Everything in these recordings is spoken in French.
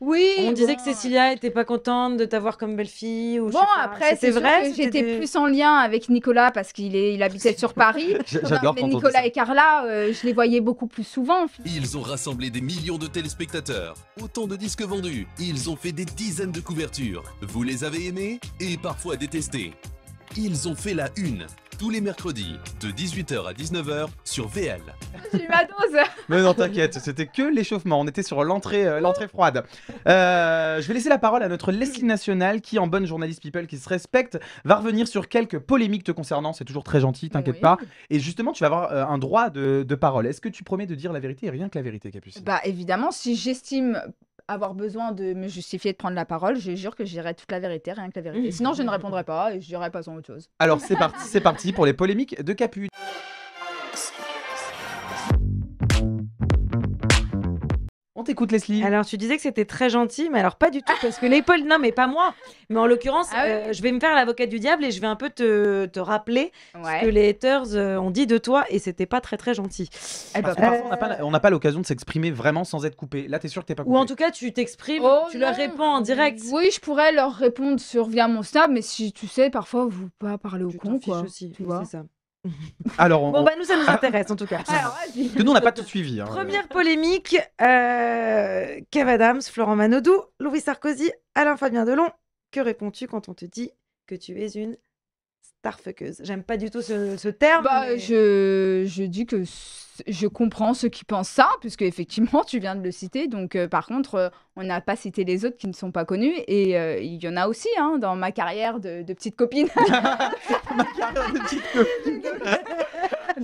Oui. On disait que Cécilia était pas contente de t'avoir comme belle-fille. Ou bon, après, c'est vrai. J'étais plus en lien avec Nicolas parce qu'il habitait sur Paris. Mais Nicolas et Carla, euh, je les voyais beaucoup plus souvent. Ils ont rassemblé des millions de téléspectateurs, autant de disques vendus. Ils ont fait des dizaines de couvertures. Vous les avez aimés et parfois détestés. Ils ont fait la une tous les mercredis de 18h à 19h sur VL. J'ai ma dose Mais non, t'inquiète, c'était que l'échauffement. On était sur l'entrée euh, l'entrée froide. Euh, je vais laisser la parole à notre Leslie Nationale qui, en bonne journaliste people qui se respecte, va revenir sur quelques polémiques te concernant. C'est toujours très gentil, t'inquiète ah pas. Et justement, tu vas avoir euh, un droit de, de parole. Est-ce que tu promets de dire la vérité et rien que la vérité, Capucine Bah évidemment, si j'estime avoir besoin de me justifier, de prendre la parole, je jure que j'irai toute la vérité, rien que la vérité. Mmh. Sinon, je ne répondrai pas et je dirai pas sans autre chose. Alors, c'est parti, c'est parti pour les polémiques de Capu. Écoute, Leslie. Alors, tu disais que c'était très gentil, mais alors pas du tout, parce que l'épaule, non, mais pas moi. Mais en l'occurrence, ah euh, je vais me faire l'avocat du diable et je vais un peu te, rappeler ce que les haters euh, ont dit de toi, et c'était pas très, très gentil. Eh ben, parce on n'a euh, pas, l'occasion de s'exprimer vraiment sans être coupé. Là, t'es sûr que t'es pas coupé. Ou en tout cas, tu t'exprimes, oh tu leur réponds en direct. Oui, je pourrais leur répondre sur via mon Snap, mais si tu sais, parfois, vous pas parler au con, quoi. tu vois. Ça. Alors, Bon, bah nous, ça nous ah. intéresse en tout cas. que nous, on n'a pas tout suivi. Hein. Première polémique euh, Kev Adams, Florent Manodou, Louis Sarkozy, Alain Fabien Delon. Que réponds-tu quand on te dit que tu es une tarfequeuse. J'aime pas du tout ce, terme. Bah, je, je, dis que je comprends ceux qui pensent ça, puisque effectivement, tu viens de le citer. Donc, euh, par contre, euh, on n'a pas cité les autres qui ne sont pas connus. Et euh, il y en a aussi hein, dans ma carrière de, de petite copine. ma carrière de petite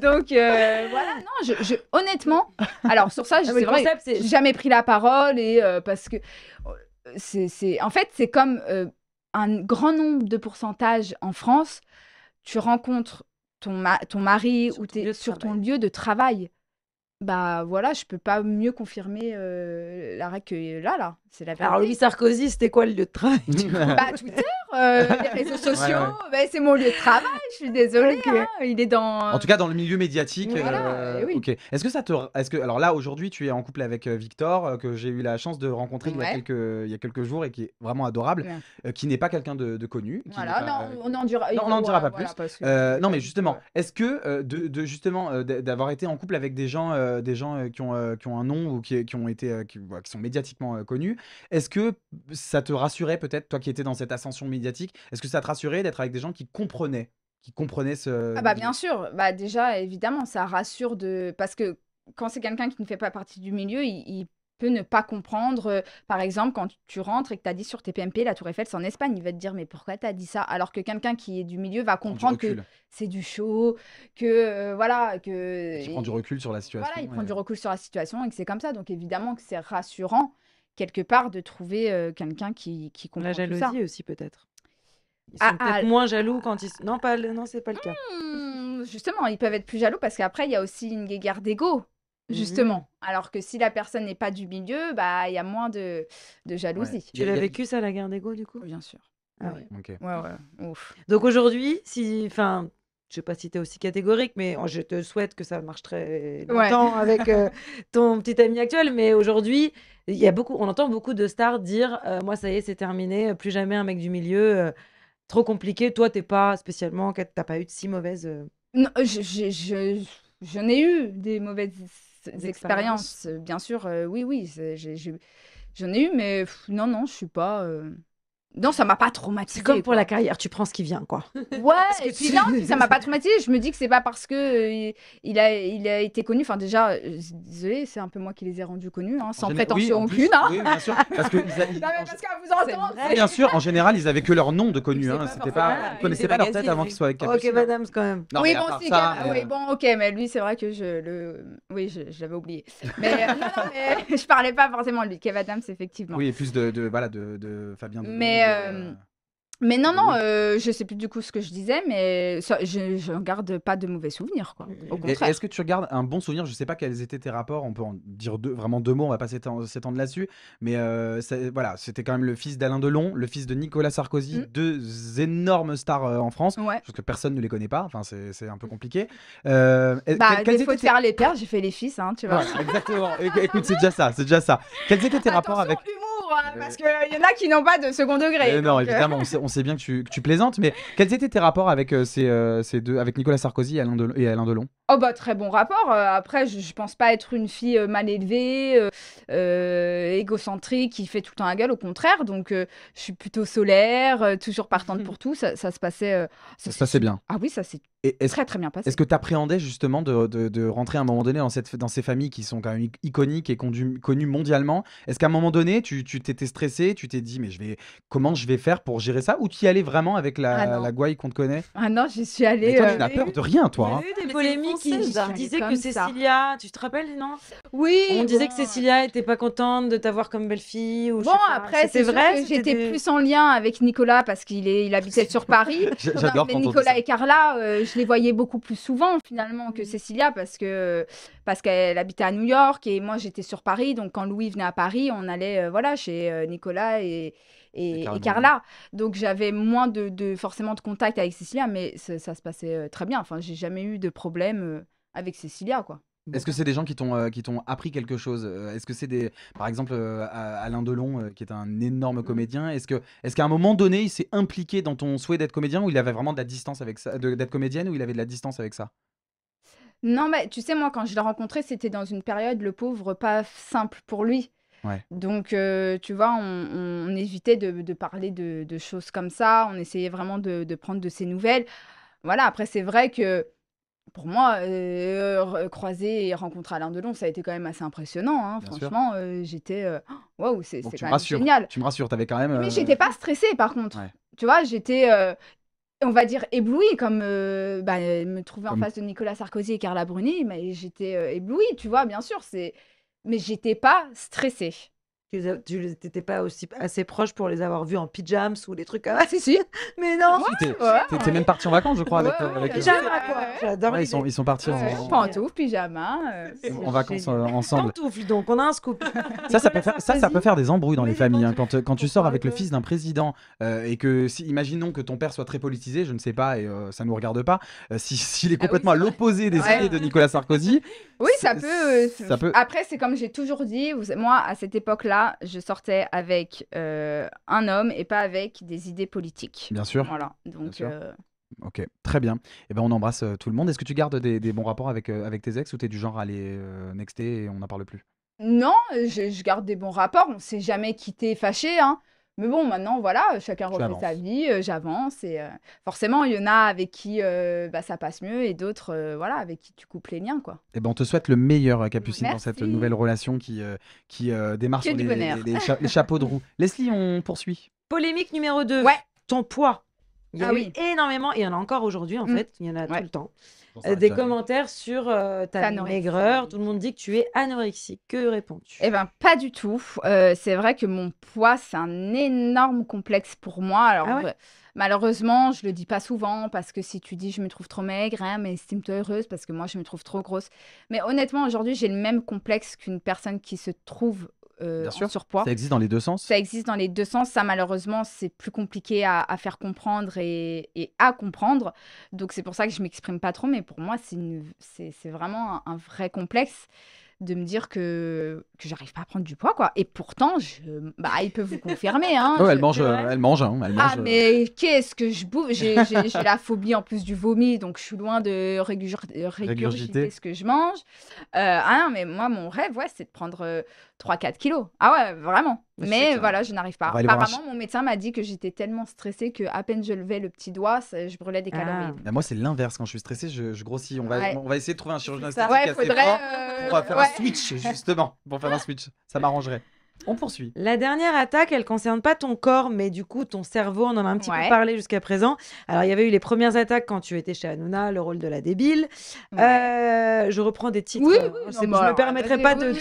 Donc voilà, je, honnêtement, alors sur ça, ah je n'ai jamais pris la parole et parce que c'est, en fait, c'est comme un grand nombre de pourcentages en France tu rencontres ton, ton mari sur ou ton sur ton lieu de travail, bah voilà, je peux pas mieux confirmer euh, la que là, là. C'est la Alors, Louis Sarkozy, c'était quoi le lieu de travail bah, Twitter euh, les réseaux sociaux, ben, c'est mon lieu de travail, je suis désolée. Hein. il est dans... En tout cas, dans le milieu médiatique. Euh, eh est-ce que ça te... Est-ce que... Alors là, aujourd'hui, tu es en couple avec euh, Victor, que j'ai eu la chance de rencontrer il, y a quelques... il quelques jours et qui est vraiment adorable, qui n'est pas quelqu'un de, connu. voilà, on n'en dira... dira pas plus. non, mais justement, est-ce que de, justement d'avoir été en couple avec des gens, des gens qui, ont, qui ont un nom ou qui, qui ont été, qui, qui sont médiatiquement connus, est-ce que ça te rassurait peut-être, toi qui étais dans cette ascension médiatique médiatique. Est-ce que ça te rassurait d'être avec des gens qui comprenaient qui comprenaient ce... Ah bah bien sûr, bah déjà évidemment ça rassure de... Parce que quand c'est quelqu'un qui ne fait pas partie du milieu, il, peut ne pas comprendre. Euh, par exemple, quand tu rentres et que tu as dit sur TPMP, la Tour Eiffel, c'est en Espagne, il va te dire mais pourquoi tu as dit ça Alors que quelqu'un qui est du milieu va comprendre que c'est du show, que euh, voilà, que... Il, prend du recul sur la situation. Voilà, il prend du recul sur la situation et que c'est comme ça. Donc évidemment que c'est rassurant quelque part de trouver euh, quelqu'un qui, qui comprend La jalousie aussi peut-être. Ils ah, sont peut-être ah, moins jaloux quand ils non pas non c'est pas le cas. Mmh, justement, ils peuvent être plus jaloux parce qu'après il y a aussi une guerre d'ego mmh. justement. Alors que si la personne n'est pas du milieu, bah il y a moins de, de jalousie. Tu l'as vécu ça la guerre d'ego du coup Bien sûr. Ah ouais. Ouais, Ouf. Donc aujourd'hui, si, enfin, je sais pas si aussi catégorique, mais je te souhaite que ça marche très longtemps avec euh, ton petit ami actuel. Mais aujourd'hui, il y a beaucoup, on entend beaucoup de stars dire euh, Moi, ça y est, c'est terminé, euh, plus jamais un mec du milieu, trop compliqué. Toi, t'es pas spécialement, t'as pas eu de si mauvaise. Non, j'en ai eu des mauvaises expériences. bien sûr. oui, oui, j'en ai, eu, mais non, non, je suis pas non, ça m'a pas traumatisé. C'est comme pour la carrière, tu prends ce qui vient, quoi. Ouais, et puis non, ça m'a pas traumatisé. Je me dis que c'est pas parce que euh, il, a, il a été connu. Enfin, déjà, euh, désolé, c'est un peu moi qui les ai rendus connus, hein, sans prétention aucune. Hein. Oui, bien sûr. Parce que, non, mais parce Bien sûr, en général, ils avaient que leur nom de connu. Hein, c'était pas, pas... connaissaient pas leur tête avant qu'ils soient avec Ok, madame, quand même. oui, bon, euh, oui, bon, ok, mais lui, c'est vrai que je le. Oui, je, l'avais oublié. Mais non, non, mais je parlais pas forcément de lui. Kev Adams, effectivement. Oui, et plus de, voilà, de, Fabien. Mais euh, euh, mais non, non, euh, je sais plus du coup ce que je disais, mais je ne garde pas de mauvais souvenirs. Quoi. Au contraire. Est-ce que tu regardes un bon souvenir Je sais pas quels étaient tes rapports. On peut en dire deux, vraiment deux mots. On va pas s'étendre là-dessus. Mais voilà, c'était quand même le fils d'Alain Delon, le fils de Nicolas Sarkozy, mm. deux énormes stars en France. Ouais. Parce que personne ne les connaît pas. Enfin, c'est un peu compliqué. Euh, bah, des fois faire les pères, j'ai fait les fils, hein, tu vois. exactement. Écoute, c'est déjà ça. C'est déjà ça. Quels étaient tes rapports avec. Hein, parce qu'il y en a qui n'ont pas de second degré. non, euh. évidemment, on sait, bien que tu, plaisantes, mais quels étaient tes rapports avec, euh, euh, ces, deux, avec Nicolas Sarkozy et Alain, et Alain Delon Oh bah très bon rapport. Euh, après, je, je, pense pas être une fille euh, mal élevée, euh, égocentrique, qui fait tout le temps la gueule. Au contraire, donc je suis plutôt solaire, toujours partante pour tout. Ça, se passait. ça, ça bien. Ah oui, ça s'est très très bien passé. Est-ce que tu appréhendais justement de, de, rentrer à un moment donné dans, cette, dans ces familles qui sont quand même iconiques et connues mondialement Est-ce qu'à un moment donné, tu t'étais stressée tu t'es dit mais je vais comment je vais faire pour gérer ça Ou tu y allais vraiment avec la, ah la gouaille qu'on te connaît Ah non, j'y suis allée. Mais toi, tu n'as peur de rien, toi. Hein. eu des polémiques française qui, qui que Cécilia, tu te rappelles, non oui. On disait que Cécilia était pas contente de t'avoir comme belle-fille. Ou bon, après, c'est vrai. J'étais plus en lien avec Nicolas parce qu'il il habitait sur Paris. J'adore Mais Nicolas et Carla, euh, je les voyais beaucoup plus souvent finalement que Cécilia parce que parce qu'elle habitait à New York et moi j'étais sur Paris. Donc quand Louis venait à Paris, on allait euh, voilà chez euh, Nicolas et et, Carla. Donc j'avais moins de, forcément de contact avec Cécilia, mais ça, se passait très bien. Enfin, j'ai jamais eu de problème avec Cécilia, quoi. Est-ce que c'est des gens qui t'ont euh, qui t'ont appris quelque chose euh, Est-ce que c'est des par exemple euh, Alain Delon qui est un énorme mmh. comédien Est-ce que est-ce qu'à un moment donné il s'est impliqué dans ton souhait d'être comédien ou il avait vraiment de la distance avec ça d'être comédienne ou il avait de la distance avec ça Non mais tu sais moi quand je l'ai rencontré c'était dans une période le pauvre pas simple pour lui. Donc, tu vois, on, on évitait de, parler de, choses comme ça. On essayait vraiment de, de prendre de ses nouvelles. Voilà, après, c'est vrai que pour moi, euh, euh, croiser et rencontrer Alain Delon, ça a été quand même assez impressionnant. Hein. Franchement, euh, j'étais waouh, wow, c'est quand même génial. Tu me rassures, tu avais quand même. Mais j'étais pas stressée par contre. Tu vois, j'étais, on va dire, éblouie comme bah, me trouver en face de Nicolas Sarkozy et Carla Bruni. Mais j'étais éblouie, tu vois, bien sûr. C'est, mais j'étais pas stressée tu n'étais pas aussi assez proche pour les avoir vus en pyjamas ou des trucs comme ah, si, si, mais non. tu ouais. même parti en vacances, je crois, avec, euh, avec euh, pyjama, quoi. J'adore. ils sont, ils sont partis en pantoufles, pyjama, euh, en vacances ensemble. Pantoufles, donc on a un scoop. ça, ça peut faire, ça, ça peut faire des embrouilles dans les familles. Hein, quand, quand tu sors avec le fils d'un président et que, imaginons que ton père soit très politisé, je ne sais pas, et ça nous regarde pas, s'il est ah complètement à l'opposé des idées de Nicolas Sarkozy. Oui, ça peut. Ça peut... Après, c'est comme j'ai toujours dit, moi à cette époque-là je sortais avec euh, un homme et pas avec des idées politiques. Bien sûr. Voilà. Donc. Euh, ok, très bien. et eh ben, on embrasse euh, tout le monde. Est-ce que tu gardes des, bons rapports avec, avec tes ex ou t'es du genre à les nexter et on n'en parle plus non, je, garde des bons rapports. On s'est jamais quitté fâché. Hein. Mais bon, maintenant, voilà, chacun refait sa vie, euh, j'avance. Et euh, forcément, il y en a avec qui euh, bah, ça passe mieux et d'autres voilà, avec qui tu coupes les liens. Quoi. Et eh ben, on te souhaite le meilleur, Capucine, dans cette nouvelle relation qui, qui démarre sur les, les, chapeaux de roue. Leslie, on poursuit. Polémique numéro 2. Ouais. Ton poids. Il ah oui. énormément, il y en a encore aujourd'hui en mm. fait, il y en a tout le temps. Euh, des commentaires sur euh, ta maigreur, tout le monde dit que tu es anorexique. Que réponds-tu Eh bien, pas du tout. Euh, c'est vrai que mon poids, c'est un énorme complexe pour moi. Alors, ah malheureusement, je ne le dis pas souvent parce que si tu dis je me trouve trop maigre, hein, mais estime-toi heureuse parce que moi, je me trouve trop grosse. Mais honnêtement, aujourd'hui, j'ai le même complexe qu'une personne qui se trouve euh, surpoids. Ça existe dans les deux sens Ça existe dans les deux sens. Ça, malheureusement, c'est plus compliqué à, faire comprendre et, à comprendre. Donc, c'est pour ça que je m'exprime pas trop. Mais pour moi, c'est vraiment un vrai complexe de me dire que, que j'arrive pas à prendre du poids, quoi. Et pourtant, je, bah, il peut vous confirmer. Hein, elle, mange, euh, elle mange, hein, Ah, euh. mais qu'est-ce que je bouffe J'ai la phobie en plus du vomi, donc je suis loin de régurgiter, ce que je mange. Euh, ah non, mais moi, mon rêve, ouais, c'est de prendre 3-4 euh, kilos. Ah ouais, vraiment. Mais, voilà, je n'arrive pas. Apparemment, bah, mon médecin m'a dit que j'étais tellement stressée que à peine je levais le petit doigt, je brûlais des ah. calories. Bah, moi, c'est l'inverse. Quand je suis stressée, je, grossis. On va, on va essayer de trouver un chirurgien esthétique ouais, on va euh, euh, euh, faire un switch, justement, pour faire un switch. Ça m'arrangerait. On poursuit. La dernière attaque, elle concerne pas ton corps, mais du coup ton cerveau. On en a un petit peu parlé jusqu'à présent. Alors il y avait eu les premières attaques quand tu étais chez Hanouna, le rôle de la débile. Euh, je reprends des titres. Oui, euh, oui, je ne bah, me permettrai pas de,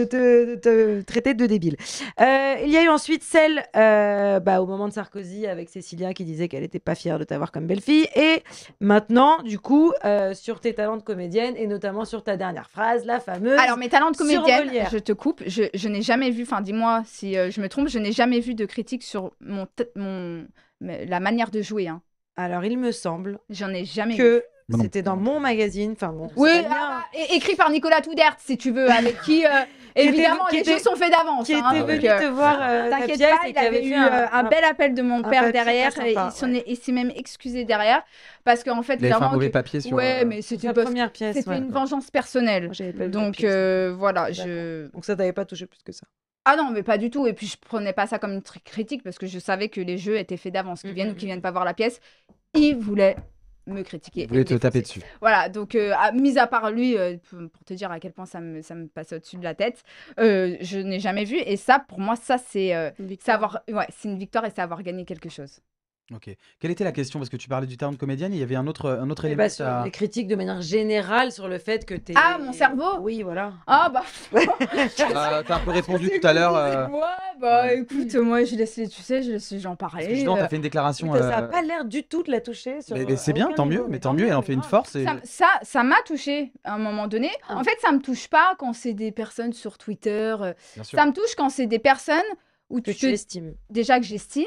te, traiter de débile. Euh, il y a eu ensuite celle bah, au moment de Sarkozy avec Cécilia qui disait qu'elle n'était pas fière de t'avoir comme belle-fille. Et maintenant, du coup, sur tes talents de comédienne et notamment sur ta dernière phrase, la fameuse. Alors mes talents de comédienne, je te coupe. je je n'ai jamais vu, enfin dis-moi si euh, je me trompe, je n'ai jamais vu de critique sur mon, la manière de jouer. Hein. Alors il me semble. J'en ai jamais que... C'était dans mon magazine, enfin bon. Oui, ah bah, écrit par Nicolas Toudert, si tu veux, avec qui euh, Évidemment, les jeux sont faits d'avance. Qui hein, venu te euh, voir. Euh, t'inquiète pas, il avait, eu un, bel appel de mon père derrière. et il s'est même excusé derrière parce qu'en fait, il avait fait la euh, première pièce. C'était une vengeance personnelle. Donc voilà, je. Donc ça t'avait pas touché plus que ça. Ah non, mais pas du tout. Et puis je prenais pas ça comme une critique parce que je savais que les jeux étaient faits d'avance, qu'ils mmh, viennent mmh, ou qu'ils mmh, viennent pas voir la pièce. Ils voulaient me critiquer. Vous voulez te taper dessus. Voilà, donc euh, à, mis à part lui, euh, pour te dire à quel point ça me, ça passait au-dessus de la tête, euh, je n'ai jamais vu. Et ça, pour moi, ça, c'est savoir, ouais, c'est une victoire et c'est avoir gagné quelque chose. OK. Quelle était la question Parce que tu parlais du terme de comédienne, il y avait un autre, un autre eh élément. Bah, les critiques de manière générale sur le fait que tu es. Ah, mon cerveau Oui, voilà. Ah bah. ah, bah. T'as un peu répondu tout à l'heure. Moi, euh. bah écoute, moi, je laisse tu sais, je parlais... les gens que t'as euh. fait une déclaration. ça n'a euh, pas l'air du tout de la toucher. Mais, c'est bien, tant mieux, mais tant mieux, elle en fait une force. Et... Ça m'a ça, touché à un moment donné. Ah. En fait, ça me touche pas quand c'est des personnes sur Twitter. Ça me touche quand c'est des personnes où que tu, Déjà que j'estime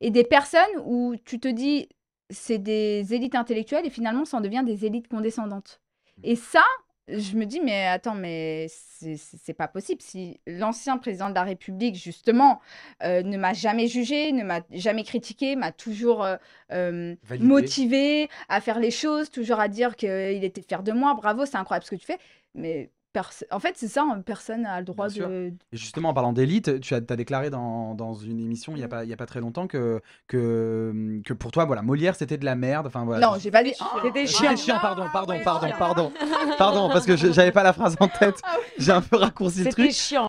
et des personnes où tu te dis c'est des élites intellectuelles et finalement ça en devient des élites condescendantes. Mmh. Et ça, je me dis, mais attends, mais c'est pas possible. Si l'ancien président de la République, justement, euh, ne m'a jamais jugé, ne m'a jamais critiqué, m'a toujours euh, euh, motivé à faire les choses, toujours à dire qu'il était fier de moi, bravo, c'est incroyable ce que tu fais. Mais en fait, c'est ça, hein, personne n'a le droit de. justement, en parlant d'élite, tu as, as déclaré dans, dans, une émission il n'y a, mmh. pas, il a pas très longtemps que, mmh, que, pour toi, voilà, Molière, c'était de la merde. Enfin, voilà. Non, j'ai pas dit. c'était chiant. chiant. pardon, ah pardon, pardon, pardon. Pardon, parce que j'avais pas la phrase en tête. Ah j'ai un peu raccourci le truc. C'était chiant.